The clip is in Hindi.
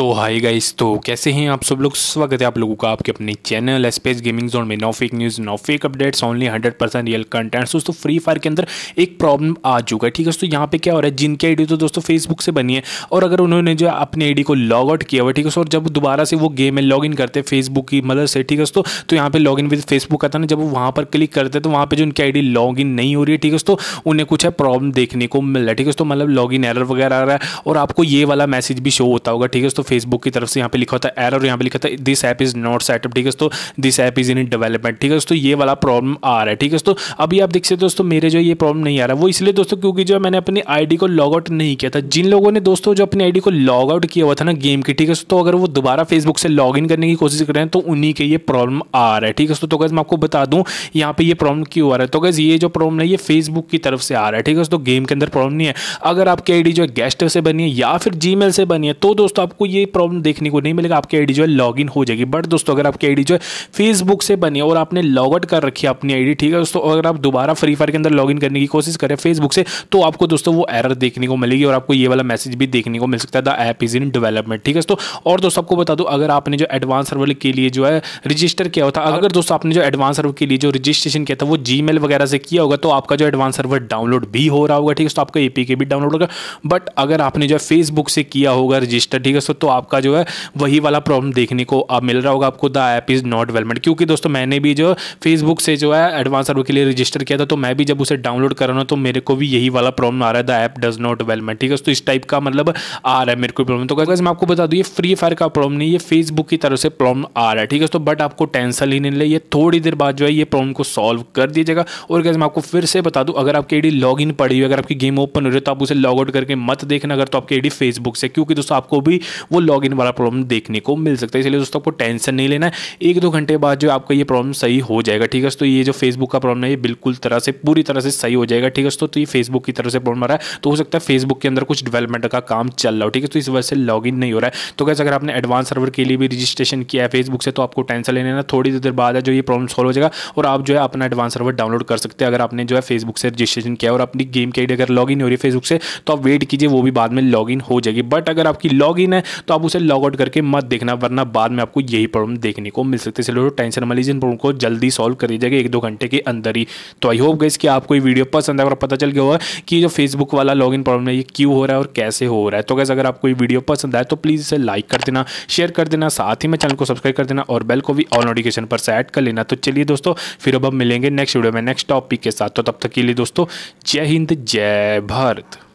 तो हाय गाइस तो कैसे हैं आप सब लोग स्वागत है आप लोगों का आपके अपने चैनल स्पेस गेमिंग जोन में no fake news no fake updates only 100 percent real contents दोस्तों फ्री फायर के अंदर एक प्रॉब्लम आ चुका है ठीक है दोस्तों यहाँ पे क्या हो रहा है जिनकी आईडी तो दोस्तों फेसबुक से बनी है और अगर उन्होंने जो अपनी आई को लॉग आउट किया हुआ ठीक है तो और जब दोबारा से वो गेम में लॉग करते हैं फेसबुक की मदद से ठीक है तो, तो यहाँ पर लॉग इन विद फेसबुक आता ना जब वो वहाँ पर क्लिक करते हैं तो वहाँ पर जो उनकी आई लॉग इन नहीं हो रही है ठीक है तो उन्हें कुछ है प्रॉब्लम देखने को मिल रहा है ठीक है तो मतलब लॉग इन एरर वगैरह आ रहा है और आपको ये वाला मैसेज भी शो होता होगा ठीक है तो फेसबुक की तरफ से यहाँ पे लिखा होता है एरर यहाँ पे लिखा था this app is not setup ठीक है दोस्तों this app is in development ठीक है दोस्तों ये वाला प्रॉब्लम आ रहा है ठीक है दोस्तों अभी आप देख सकते दोस्तों मेरे जो ये प्रॉब्लम नहीं आ रहा वो इसलिए दोस्तों क्योंकि जो मैंने अपनी आईडी को लॉग आउट नहीं किया था जिन लोगों ने दोस्तों जो अपनी आईडी को लॉग आउट किया हुआ था ना गेम की ठीक है दोस्तों अगर वो दोबारा फेसबुक से लॉग इन करने की कोशिश कर रहे हैं तो उन्हीं के ये प्रॉब्लम आ रहा है ठीक है दोस्तों तो गैस मैं आपको बता दूं यहाँ पे ये प्रॉब्लम क्यों आ रहा है तो गैस ये जो प्रॉब्लम है ये फेसबुक की तरफ से आ रहा है ठीक है दोस्तों गेम के अंदर प्रॉब्लम नहीं है अगर आपकी आईडी जो है गेस्ट से बनी है या फिर जी से बनी है तो दोस्तों आपको ये ये प्रॉब्लम देखने को नहीं मिलेगा आपकी आईडी जो है लॉगिन हो जाएगी बट दोस्तों अगर आपकी आईडी जो है फेसबुक से बनी और आपने लॉग आउट कर रखी है अपनी आईडी ठीक है दोस्तों अगर आप दोबारा फ्री फायर के अंदर लॉगिन करने की कोशिश करें फेसबुक से तो आपको दोस्तों वो एरर देखने को मिलेगी और आपको ये वाला मैसेज भी देखने को मिल सकता है the app is in development ठीक है दोस्तों और दोस्तों आपको बता दो अगर आपने जो एडवांस सर्वर के लिए जो है रजिस्टर किया होता अगर दोस्तों आपने जो एडवांस सर्वर के लिए जो रजिस्ट्रेशन किया था वो जी वगैरह से किया होगा तो आपका जो एडवांस सर्वर डाउनलोड भी हो रहा होगा ठीक है तो आपका एपी भी डाउनलोड होगा बट अगर आपने जो है फेसबुक से किया होगा रजिस्टर ठीक है तो आपका जो है वही वाला प्रॉब्लम देखने को अब मिल रहा होगा आपको the app is not development क्योंकि दोस्तों मैंने भी जो फेसबुक से जो है एडवांस सर्वर के लिए रजिस्टर किया था तो मैं भी जब उसे डाउनलोड कर रहा हूँ तो मेरे को भी यही वाला प्रॉब्लम आ रहा है the app does not development ठीक है तो इस टाइप का मतलब आ रहा है मेरे को प्रॉब्लम तो कैसे मैं आपको बता दूँ ये फ्री फायर का प्रॉब्लम नहीं ये फेसबुक की तरफ से प्रॉब्लम आ रहा है ठीक है तो बट आपको टेंशन ही नहीं ले थोड़ी देर बाद जो है ये प्रॉब्लम को सॉल्व कर दीजिएगा और कैसे मैं आपको फिर से बता दूँ अगर आपकी आई लॉग इन पड़ी हुई अगर आपकी गेम ओपन हो रही है तो आप उसे लॉग आउट करके मत देखना अगर तो आपकी आई फेसबुक से क्योंकि दोस्तों आपको भी वो लॉग इन वाला प्रॉब्लम देखने को मिल सकता है इसलिए दोस्तों आपको टेंशन नहीं लेना है एक दो घंटे बाद जो आपका ये प्रॉब्लम सही हो जाएगा ठीक है तो ये जो फेसबुक का प्रॉब्लम है ये बिल्कुल तरह से पूरी तरह से सही हो जाएगा ठीक है तो ये फेसबुक की तरफ से प्रॉब्लम आ रहा है तो हो सकता है फेसबुक के अंदर कुछ डेवलपमेंट का काम चल रहा हो ठीक है तो इस वजह से लॉग इन नहीं हो रहा है तो कैसे अगर आपने एडवांस सर्वर के लिए भी रजिस्ट्रेशन किया है फेसबुक से तो आपको टेंशन लेने ना थोड़ी देर बाद जो ये प्रॉब्लम सॉल्व हो जाएगा और आप जो है अपना एडवांस सर्वर डाउनलोड कर सकते हैं अगर आपने जो है फेसबुक से रजिस्ट्रेशन किया और अपनी गेम के लिए अगर लॉग हो रही है फेसबुक से तो आप वेट कीजिए वो भी बाद में लॉग हो जाएगी बट अगर आपकी लॉग है तो आप उसे लॉग आउट करके मत देखना वरना बाद में आपको यही प्रॉब्लम देखने को मिल सकती है इसलिए टेंशन मिली इन प्रॉब्लम को जल्दी सॉल्व कर दीजिएगा एक दो घंटे के अंदर ही तो आई होप गई कि आपको ये वीडियो पसंद है और पता चल गया होगा कि जो फेसबुक वाला लॉग इन प्रॉब्लम है ये क्यों हो रहा है और कैसे हो रहा है तो गैस अगर आपको ये वीडियो पसंद आए तो प्लीज़ इसे लाइक कर देना शेयर कर देना साथ ही में चैनल को सब्सक्राइब कर देना और बेल को भी ऑल नोटिफिकेशन पर सेट कर लेना तो चलिए दोस्तों फिर अब हम मिलेंगे नेक्स्ट वीडियो में नेक्स्ट टॉपिक के साथ तो तब तक के लिए दोस्तों जय हिंद जय भारत